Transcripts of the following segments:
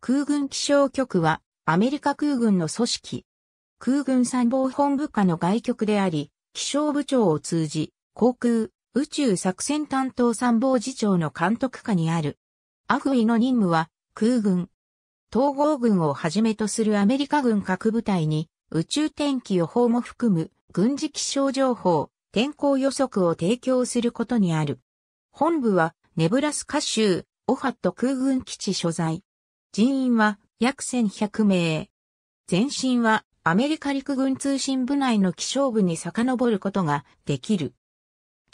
空軍気象局は、アメリカ空軍の組織。空軍参謀本部下の外局であり、気象部長を通じ、航空、宇宙作戦担当参謀次長の監督下にある。アフリの任務は、空軍、統合軍をはじめとするアメリカ軍各部隊に、宇宙天気予報も含む、軍事気象情報、天候予測を提供することにある。本部は、ネブラスカ州、オハット空軍基地所在。人員は約1100名。前身はアメリカ陸軍通信部内の気象部に遡ることができる。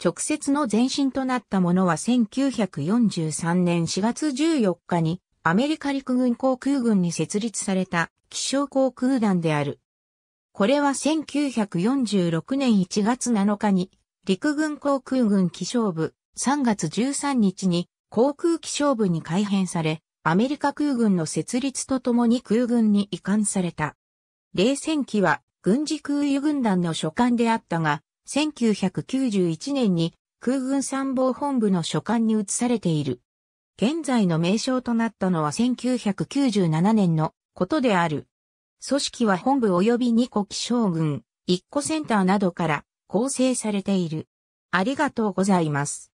直接の前身となったものは1943年4月14日にアメリカ陸軍航空軍に設立された気象航空団である。これは1946年1月7日に陸軍航空軍気象部3月13日に航空気象部に改編されアメリカ空軍の設立とともに空軍に移管された。冷戦期は軍事空輸軍団の所管であったが、1991年に空軍参謀本部の所管に移されている。現在の名称となったのは1997年のことである。組織は本部及び2個気象軍、1個センターなどから構成されている。ありがとうございます。